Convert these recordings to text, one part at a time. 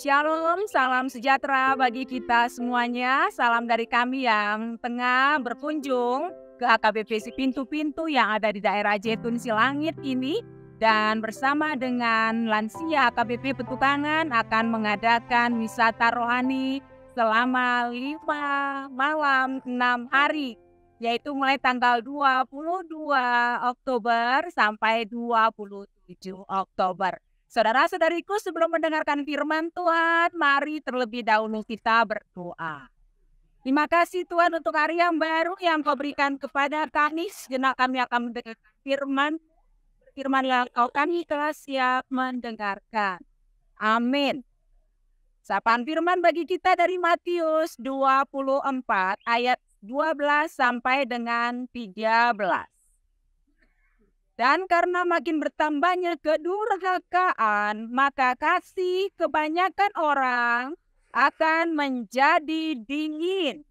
Shalom, salam sejahtera bagi kita semuanya. Salam dari kami yang tengah berkunjung ke AKBP pintu-pintu yang ada di daerah Jetun Silangit ini dan bersama dengan lansia AKBP Petukangan akan mengadakan wisata rohani selama lima malam enam hari yaitu mulai tanggal 22 Oktober sampai 27 Oktober. Saudara-saudariku, sebelum mendengarkan firman Tuhan, mari terlebih dahulu kita berdoa. Terima kasih Tuhan untuk hari yang baru yang kau berikan kepada kami. Sejenak kami akan mendengarkan firman. Firman yang kau kami telah siap mendengarkan. Amin. Sapaan firman bagi kita dari Matius 24 ayat 12 sampai dengan 13. Dan karena makin bertambahnya kedurhakaan, maka kasih kebanyakan orang akan menjadi dingin.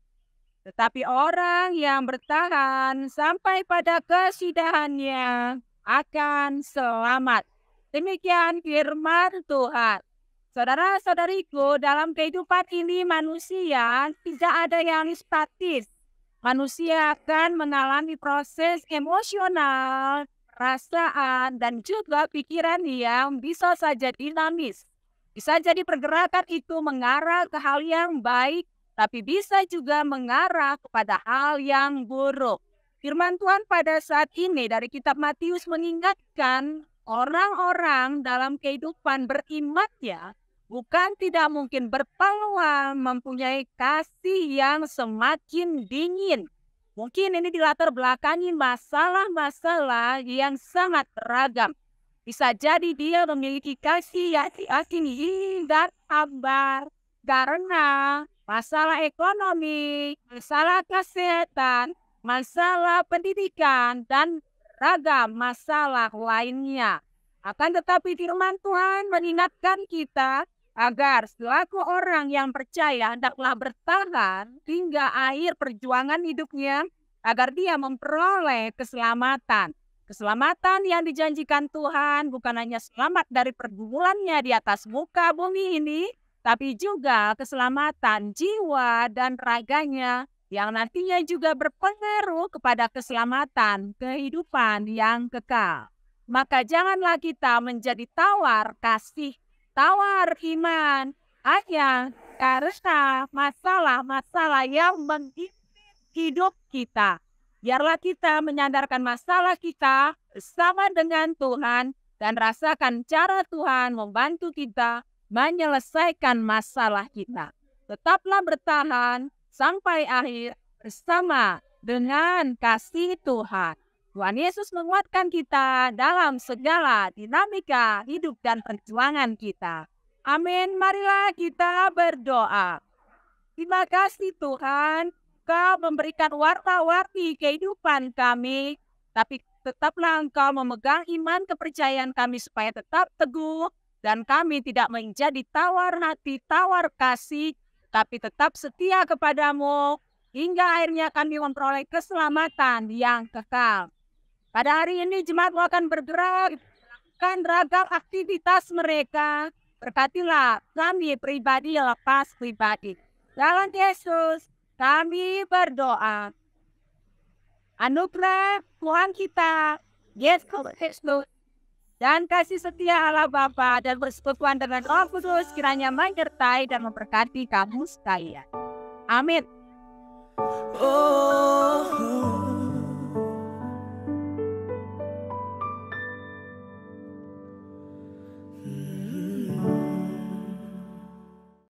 Tetapi orang yang bertahan sampai pada kesidahannya akan selamat. Demikian firman Tuhan. Saudara-saudariku, dalam kehidupan ini manusia tidak ada yang statis. Manusia akan mengalami proses emosional perasaan, dan juga pikiran yang bisa saja dinamis. Bisa jadi pergerakan itu mengarah ke hal yang baik, tapi bisa juga mengarah kepada hal yang buruk. Firman Tuhan pada saat ini dari kitab Matius mengingatkan orang-orang dalam kehidupan berimannya bukan tidak mungkin berpeluang mempunyai kasih yang semakin dingin Mungkin ini dilatar belakangi masalah-masalah yang sangat beragam. Bisa jadi dia memiliki kasih yang diakini dan kabar karena masalah ekonomi, masalah kesehatan, masalah pendidikan, dan ragam masalah lainnya. Akan tetapi firman Tuhan mengingatkan kita agar selaku orang yang percaya hendaklah bertahan hingga akhir perjuangan hidupnya agar dia memperoleh keselamatan. Keselamatan yang dijanjikan Tuhan bukan hanya selamat dari pergumulannya di atas muka bumi ini, tapi juga keselamatan jiwa dan raganya yang nantinya juga berpengaruh kepada keselamatan kehidupan yang kekal. Maka janganlah kita menjadi tawar kasih tawar iman hanya karena masalah-masalah yang menghimpit hidup kita. Biarlah kita menyandarkan masalah kita bersama dengan Tuhan dan rasakan cara Tuhan membantu kita menyelesaikan masalah kita. Tetaplah bertahan sampai akhir bersama dengan kasih Tuhan. Tuhan Yesus menguatkan kita dalam segala dinamika hidup dan perjuangan kita. Amin. Marilah kita berdoa. Terima kasih Tuhan, Kau memberikan warta-warti kehidupan kami, tapi tetaplah Engkau memegang iman kepercayaan kami supaya tetap teguh dan kami tidak menjadi tawar hati, tawar kasih, tapi tetap setia kepadamu hingga akhirnya kami memperoleh keselamatan yang kekal. Pada hari ini jemaat akan bergerak melakukan ragam aktivitas mereka. Berkatilah kami pribadi lepas pribadi. Dalam Yesus kami berdoa. Anugerah Tuhan kita, Yesus Kristus, dan kasih setia Allah Bapa dan persekutuan dengan Roh Kudus kiranya menyertai dan memberkati kamu sekalian. Amin. Oh.